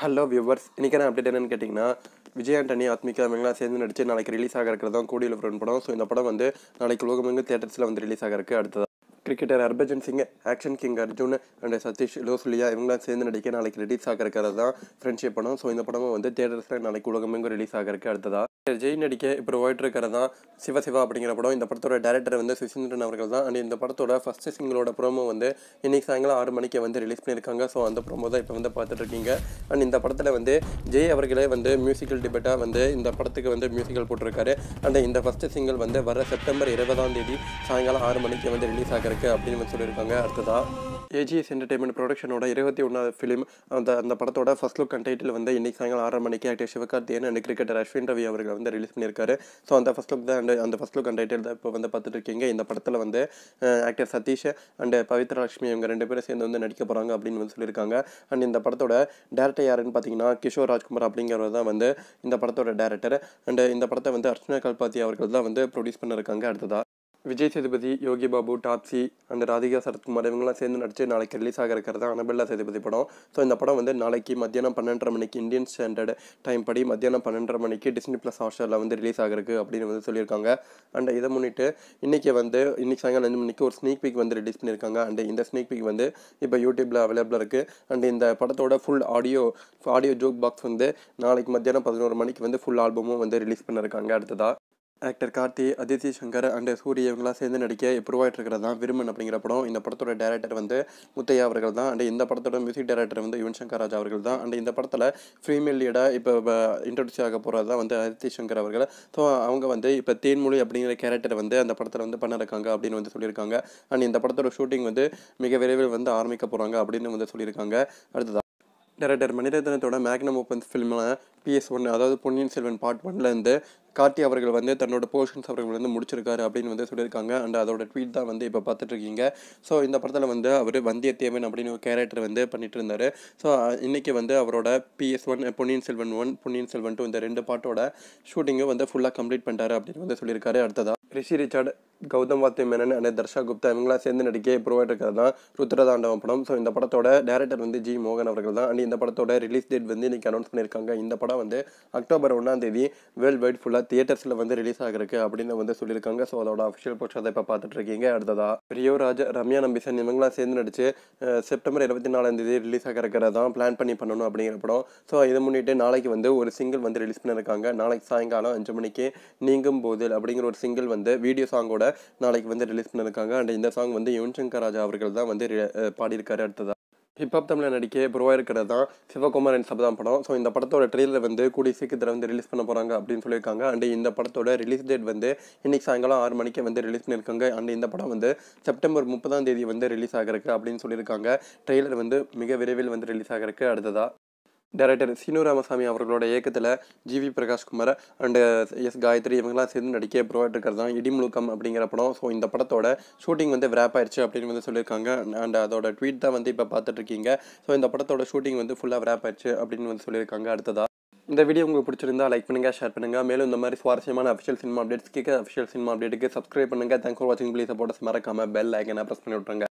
hello viewers இன்றைக்கி நான் update என்னென்னு கேட்டிங்கன்னா விஜய் ஆண்டனி ஆத்மிகா இவங்களாம் சேர்ந்து நடித்து நாளைக்கு ரிலீஸ் ஆக இருக்கிறது தான் கூடியில் ஃப்ரெண்ட் படம் ஸோ இந்த படம் வந்து நாளைக்கு லோகமெங்கு தேட்டர்ஸில் வந்து ரிலீஸ் ஆக இருக்குது அடுத்ததான் cricketer Harbhajan Singh action king Arjun and Sathish Losliya இவங்களாம் சேர்ந்து நடிக்க நாளைக்கு ரிலீஸ் ஆக இருக்கிறது தான் ஃப்ரெண்ட்ஷிப் படம் ஸோ இந்த படமும் வந்து தேட்டர்ஸில் நாளைக்கு உலகமெங்கு ரிலீஸ் ஆக இருக்குது அடுத்ததாக ஜெய் நடிக்க இப்போ ஓயிட்டு இருக்கிறது தான் சிவசிவா அப்படிங்கிற படம் இந்த படத்தோட டேரக்டர் வந்து சுசீந்திரன் அவர்கள் தான் அண்ட் இந்த படத்தோட ஃபர்ஸ்ட் சிங்கிளோட ப்ரோமோ வந்து இன்னைக்கு சாயங்காலம் ஆறு மணிக்கு வந்து ரிலீஸ் பண்ணியிருக்காங்க ஸோ அந்த ப்ரோமோ தான் இப்போ வந்து பார்த்துட்ருக்கீங்க அண்ட் இந்த படத்தில் வந்து ஜெய் அவர்களே வந்து மியூசிக்கல் டிபெட்டாக வந்து இந்த படத்துக்கு வந்து மியூசிக்கல் போட்டிருக்காரு அண்ட் இந்த ஃபஸ்ட்டு சிங்கிள் வந்து வர செப்டம்பர் இருபதாம் தேதி சாயங்காலம் ஆறு மணிக்கு வந்து ரிலீஸ் ஆகிருக்கு அப்படின்னு சொல்லியிருக்காங்க அடுத்ததாக ஏஜிஎஸ் என்டர்டைன்மெண்ட் ப்ரொடக்ஷனோட இருபத்தி ஒன்றாவது ஃபிலிம் அந்த அந்த படத்தோட ஃபர்ஸ்ட் லுக் அண்ட் டைட்டில் வந்து இன்னைக்கு சாயங்காலம் ஆறு மணிக்கு actor Sivakarthikeyan and cricketer Ashwin Ravi அவர்கள் டைட்டில் வந்து ரிலீஸ் பண்ணியிருக்காரு ஸோ அந்த ஃபஸ்ட் லுக் தான் அந்த ஃபஸ்ட் லுக் அண்ட் டைட்டில் தான் இப்போ வந்து பார்த்துட்டு இருக்கீங்க இந்த படத்தில் வந்து ஆக்டர் சதீஷ் அண்ட் பவித்ரா லட்சுமி இவங்க ரெண்டு பேரும் சேர்ந்து வந்து நடிக்க போகிறாங்க அப்படின்னு வந்து சொல்லியிருக்காங்க அண்ட் இந்த படத்தோட டேரக்டர் யாருன்னு பார்த்தீங்கன்னா கிஷோர் ராஜ்குமார் அப்படிங்கிறவர் தான் வந்து இந்த படத்தோட டேரக்டர் அண்ட் இந்த படத்தை வந்து அர்ச்சனா கல்பாத்தி அவர்கள் தான் வந்து ப்ரொடியூஸ் பண்ணியிருக்காங்க அடுத்ததாக விஜய் சேதுபதி யோகி பாபு டாப்ஸி அந்த ராதிகா சரத்குமார் இவங்கெல்லாம் சேர்ந்து நடித்து நாளைக்கு ரிலீஸ் ஆக தான் அனபெல்லா சேதுபதி படம் ஸோ இந்த படம் வந்து நாளைக்கு மத்தியானம் பன்னெண்டரை மணிக்கு இந்தியன் ஸ்டாண்டர்ட் டைம் படி மத்தியானம் பன்னெண்டரை மணிக்கு டிஸ்னி ப்ளஸ் ஹாஸ்டலில் வந்து ரிலீஸ் ஆகிருக்கு அப்படின்னு வந்து சொல்லியிருக்காங்க அண்ட் இதை முன்னிட்டு இன்றைக்கி வந்து இன்றைக்கி சாயங்காலம் அஞ்சு மணிக்கு ஒரு ஸ்னீக் பீக் வந்து ரிலீஸ் பண்ணியிருக்காங்க அண்ட் இந்த ஸ்னீக் பீக் வந்து இப்போ யூடியூப்பில் அவைலபிளாக இருக்குது அண்ட் இந்த படத்தோட full audio audio juke box வந்து நாளைக்கு மத்தியானம் பதினோரு மணிக்கு வந்து ஃபுல் ஆல்பமும் வந்து ரிலீஸ் பண்ணியிருக்காங்க அடுத்ததாக ஆக்டர் கார்த்தி அதித்தி சங்கர் அண்ட் சூரிய இவங்களாம் சேர்ந்து நடிக்க இப்போ தான் விருமன் அப்படிங்கிற படம் இந்த படத்தோட டேரக்டர் வந்து முத்தையா அவர்கள் தான் அண்ட் இந்த படத்தோட மியூசிக் டேரக்டர் வந்து யுவன் சங்கர் ராஜா அவர்கள் தான் அண்ட் இந்த படத்தில் ஃபீமேல் லீடாக இப்போ இன்ட்ரடியூஸ் ஆக போகிறது தான் வந்து அதித்தி சங்கர் அவர்கள் ஸோ அவங்க வந்து இப்போ தேன்மொழி அப்படிங்கிற கேரக்டர் வந்து அந்த படத்தில் வந்து பண்ணிருக்காங்க அப்படின்னு வந்து சொல்லியிருக்காங்க அண்ட் இந்த படத்தோட ஷூட்டிங் வந்து மிக விரைவில் வந்து ஆரம்பிக்க போகிறாங்க அப்படின்னு வந்து சொல்லியிருக்காங்க அடுத்ததான் டேரக்டர் மணிரத்னத்தோட மேக்னம் ஓப்பன்ஸ் ஃபிலிமில் பிஎஸ் ஒன் அதாவது பொன்னியின் செல்வன் பார்ட் ஒன்லேருந்து கார்த்தி அவர்கள் வந்து தன்னோட போர்ஷன்ஸ் அவர்கள் வந்து முடிச்சிருக்காரு அப்படின்னு வந்து சொல்லியிருக்காங்க அண்ட் அதோட ட்வீட் தான் வந்து இப்போ பார்த்துட்ருக்கீங்க ஸோ இந்த படத்தில் வந்து அவர் வந்தியத்தேவன் அப்படின்னு ஒரு கேரக்டர் வந்து பண்ணிட்டு இருந்தார் ஸோ இன்றைக்கி வந்து அவரோட PS one Ponniyin Selvan one Ponniyin Selvan two இந்த ரெண்டு பாட்டோட ஷூட்டிங்கும் வந்து ஃபுல்லாக கம்ப்ளீட் பண்ணிட்டாரு அப்படின்னு வந்து சொல்லியிருக்காரு அடுத்ததாக ரிஷி ரிச்சார்டு கௌதம் வாத்தி மேனன் அண்ட் தர்ஷா குப்தா இவங்களாம் சேர்ந்து நடிக்க ப்ரூவாயிட்டு இருக்கிறது தான் ருத்ரதாண்டவம் படம் ஸோ இந்த படத்தோட டேரக்டர் வந்து ஜி மோகன் அவர்கள் தான் அண்ட் இந்த படத்தோட ரிலீஸ் டேட் வந்து இன்றைக்கி அனௌன்ஸ் பண்ணியிருக்காங்க இந்த படம் வந்து அக்டோபர் ஒன்றாம் தேதி வேர்ல்டு வைட் ஃபுல்லாக தியேட்டர்ஸில் வந்து ரிலீஸ் ஆகிருக்கு அப்படின்னு வந்து சொல்லியிருக்காங்க ஸோ அதோட அஃபிஷியல் போஸ்டர் அதை இப்போ பார்த்துட்ருக்கீங்க அடுத்ததாக ரியோ ராஜா ரம்யா நம்பிசன் இவங்களாம் சேர்ந்து நடிச்சு செப்டம்பர் இருபத்தி நாலாம் தேதி ரிலீஸ் ஆக இருக்கிறது தான் பிளான் பண்ணி பண்ணணும் அப்படிங்கிற படம் ஸோ இதை முன்னிட்டு நாளைக்கு வந்து ஒரு சிங்கிள் வந்து ரிலீஸ் பண்ணியிருக்காங்க நாளைக்கு சாயங்காலம் அஞ்சு மணிக்கு நீங்கும் போது அப்படிங்கிற ஒரு சிங்கிள் வந்து வீடியோ சாங்கோட நாளைக்கு வந்து ரிலீஸ் பண்ணியிருக்காங்க அண்ட் இந்த சாங் வந்து யுவன் சங்கர் ராஜா அவர்கள் தான் வந்து பாடியிருக்காரு அடுத்ததாக ஹிப்ஹாப் தமிழ் நடிக்க புருவா இருக்கிறது தான் சிவகுமார் என் சபதம் படம் ஸோ இந்த படத்தோட ட்ரெயிலர் வந்து கூடிய சீக்கிரத்தில் வந்து ரிலீஸ் பண்ண போகிறாங்க அப்படின்னு சொல்லியிருக்காங்க அண்ட் இந்த படத்தோட ரிலீஸ் டேட் வந்து இன்னைக்கு சாயங்காலம் ஆறு மணிக்கு வந்து ரிலீஸ் பண்ணியிருக்காங்க அண்ட் இந்த படம் வந்து செப்டம்பர் முப்பதாம் தேதி வந்து ரிலீஸ் ஆகிறதுக்கு அப்படின்னு சொல்லியிருக்காங்க ட்ரெய்லர் வந்து மிக விரைவில் வந்து ரிலீஸ் ஆகிறதுக்கு அடுத்ததாக டைரக்டர் சீனு ராமசாமி அவர்களோட இயக்கத்தில் GV Kumar and S Gayathri இவங்கெல்லாம் சேர்ந்து நடிக்க இருக்கிறது தான் இடிமுழுக்கம் அப்படிங்கிற படம் ஸோ இந்த படத்தோட ஷூட்டிங் வந்து விராப் ஆயிடுச்சு அப்படின்னு வந்து சொல்லியிருக்காங்க அண்ட் அதோட ட்வீட் தான் வந்து இப்போ பார்த்துட்ருக்கீங்க ஸோ இந்த படத்தோட ஷூட்டிங் வந்து ஃபுல்லாக விராப் ஆயிடுச்சு அப்படின்னு வந்து சொல்லியிருக்காங்க அடுத்ததாக இந்த வீடியோ உங்களுக்கு பிடிச்சிருந்தா லைக் பண்ணுங்கள் ஷேர் பண்ணுங்கள் மேலும் இந்த மாதிரி சுவாரஸ்யமான அஃபிஷியல் சினிமா அப்டேட்ஸ் கேட்க அஃபிஷியல் சினிமா அப்டேட்டுக்கு சப்ஸ்கிரைப் பண்ணுங்கள் தேங்க்ஸ் ஃபார் வாட்சிங் ப்ளீஸ் சப்போர்ட்டஸ் மறக்காமல் பெல் ஐக்கனை ப்ரெஸ் பண்ணி விட்டுருங்க